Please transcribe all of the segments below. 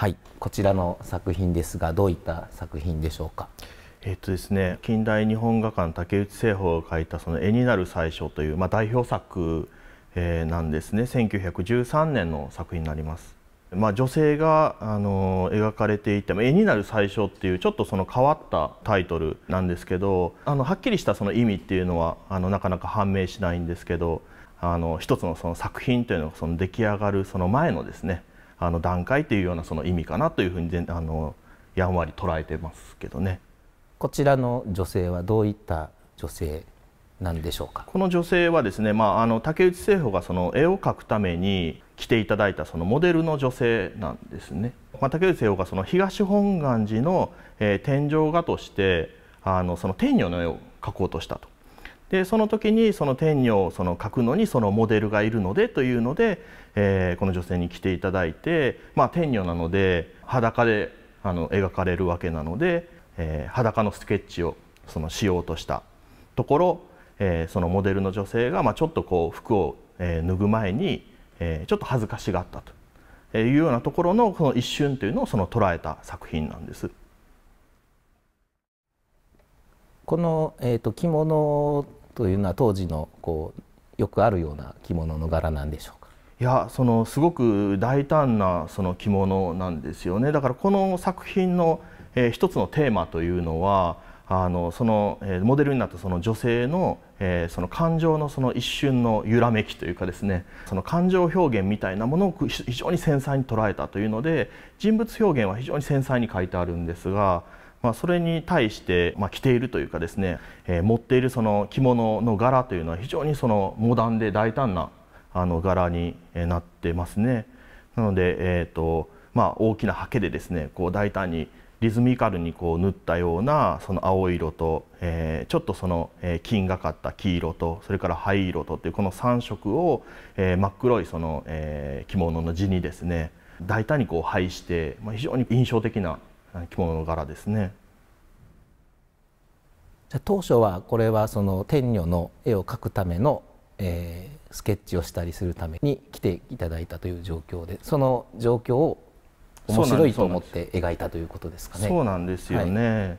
はいこちらの作品ですがどういった作品でしょうかえっとですね、近代日本画家の竹内製法が書いた「その絵になる最初」という、まあ、代表作、えー、なんですね1913年の作品になります。まあ、女性があの描かれていて「絵になる最初」っていうちょっとその変わったタイトルなんですけどあのはっきりしたその意味っていうのはあのなかなか判明しないんですけどあの一つのその作品というのがその出来上がるその前のですねあの段階というようなその意味かなというふうにあのやんわり捉えてますけどね。こちらの女性はどういった女性なんでしょうかこの女性はですね、まあ、あの竹内製穂がその絵を描くために来ていただいたそのモデルの女性なんですね、まあ、竹内製穂がその東本願寺の、えー、天井画としてあのその天女の絵を描こうとしたとでその時にその天女をその書くのにそのモデルがいるのでというので、えー、この女性に来ていただいて、まあ、天女なので裸であの描かれるわけなので、えー、裸のスケッチをそのしようとしたところ、えー、そのモデルの女性が、まあ、ちょっとこう服を、え脱ぐ前に、えちょっと恥ずかしがったというようなところのその一瞬というのをその捉えた作品なんです。この、えーと着物というのは当時のこうよくあるような着物の柄なんでしょうかいやそのすごく大胆なその着物なんですよねだからこの作品の、えー、一つのテーマというのはあのその、えー、モデルになったその女性の,、えー、その感情のその一瞬の揺らめきというかですねその感情表現みたいなものを非常に繊細に捉えたというので人物表現は非常に繊細に書いてあるんですがまあ、それに対して、まあ、着ているというかですね、えー、持っているその着物の柄というのは非常にそのモダンで大胆なあの柄になってますね。なので、えーとまあ、大きなハケでですねこう大胆にリズミカルにこう縫ったようなその青色と、えー、ちょっとその金がかった黄色とそれから灰色とっていうこの3色を、えー、真っ黒いその、えー、着物の地にですね大胆にこう配して、まあ、非常に印象的な着物柄ですね。じゃ当初はこれはその天女の絵を描くための、えー、スケッチをしたりするために来ていただいたという状況でその状況を面白いと思って描いたということですかね。そうなんですよね、はい、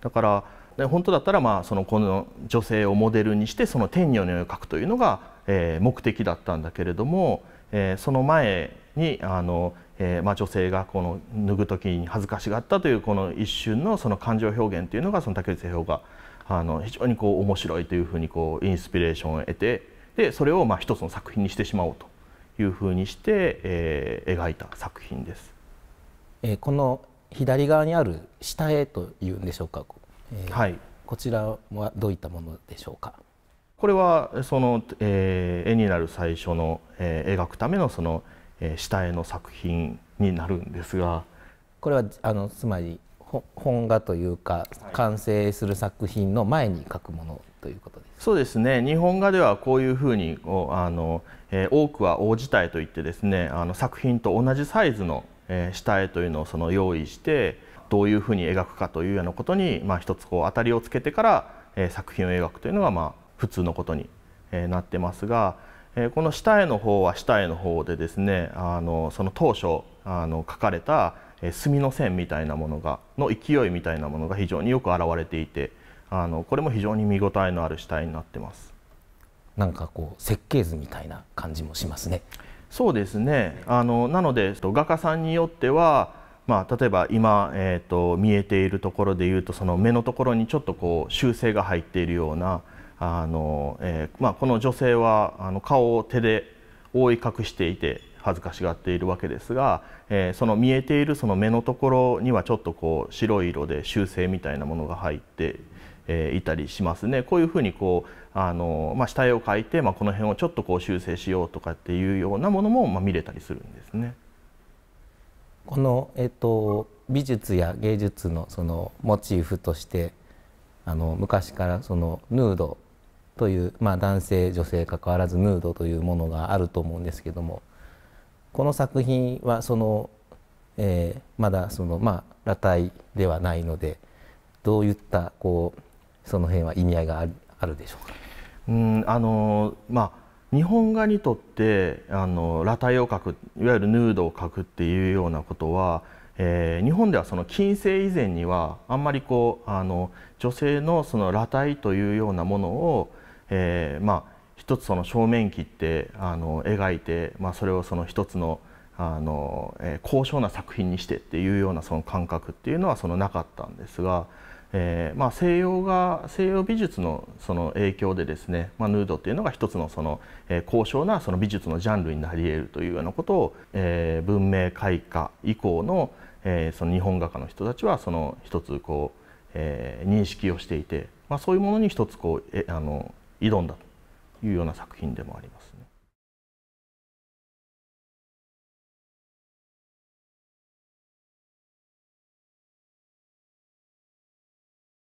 だからで本当だったらまあそのこの女性をモデルにしてその天女の絵を描くというのが、えー、目的だったんだけれどもえその前にあの、えまあ、女性がこの脱ぐ時に恥ずかしがったというこの一瞬のその感情表現というのがその竹内製氷があの非常にこう面白いというふうにこうインスピレーションを得てでそれをまあ一つの作品にしてしまおうというふうにして、えー、描いた作品です。えー、この左側にある下絵というんでしょうか、えー、はい、こちらはどういったものでしょうか。これはその、えー、絵になる最初の、えー、描くためのその、えー、下絵の作品になるんですがこれはあのつまり本画というか完成する作品の前に描くものということです、はい、そうですね日本画ではこういうふうにあの、えー、多くは応じ体といってですねあの作品と同じサイズの、えー、下絵というのをその用意してどういうふうに描くかというようなことに、まあ、一つこう当たりをつけてから、えー、作品を描くというのが、まあ、普通のことになってますがこの下絵の方は下絵の方でですねあのその当初あの書かれた墨の線みたいなものがの勢いみたいなものが非常によく現れていてあのこれも非常に見応えのある下絵になってますなんかこう設計図みたいな感じもしますねそうですねあのなので画家さんによってはまあ、例えば今、えーと、と見えているところでいうとその目のところにちょっとこう修正が入っているようなあの、えーまあ、この女性はあの顔を手で覆い隠していて恥ずかしがっているわけですが、えー、その見えているその目のところにはちょっとこう白い色で修正みたいなものが入って、えー、いたりしますね。こういうふうにこうあの、まあ、下絵を描いて、まあ、この辺をちょっとこう修正しようとかっていうようなものも、まあ、見れたりするんですね。この、えっと美術や芸術のそのモチーフとしてあの昔からそのヌードという、まあ、男性女性関わらずヌードというものがあると思うんですけどもこの作品はその、えー、まだその、まあ、裸体ではないのでどういったこうその辺は意味合いがあるでしょうかうんあのまあ日本画にとってあの裸体を描くいわゆるヌードを描くっていうようなことはえー、日本ではその近世以前にはあんまりこうあの女性のその裸体というようなものを、えー、まあ一つその正面切ってあの描いて、まあ、それをその一つのあの、えー、高尚な作品にしてっていうようなその感覚っていうのはそのなかったんですが、えーまあ、西洋が西洋美術のその影響でですね、まあ、ヌードっていうのが一つのその、えー、高尚なその美術のジャンルになり得るというようなことを、えー、文明開化以降の、えー、その日本画家の人たちはその一つこう、えー、認識をしていて、まあ、そういうものに一つこう、えあの挑んだというような作品でもありますね。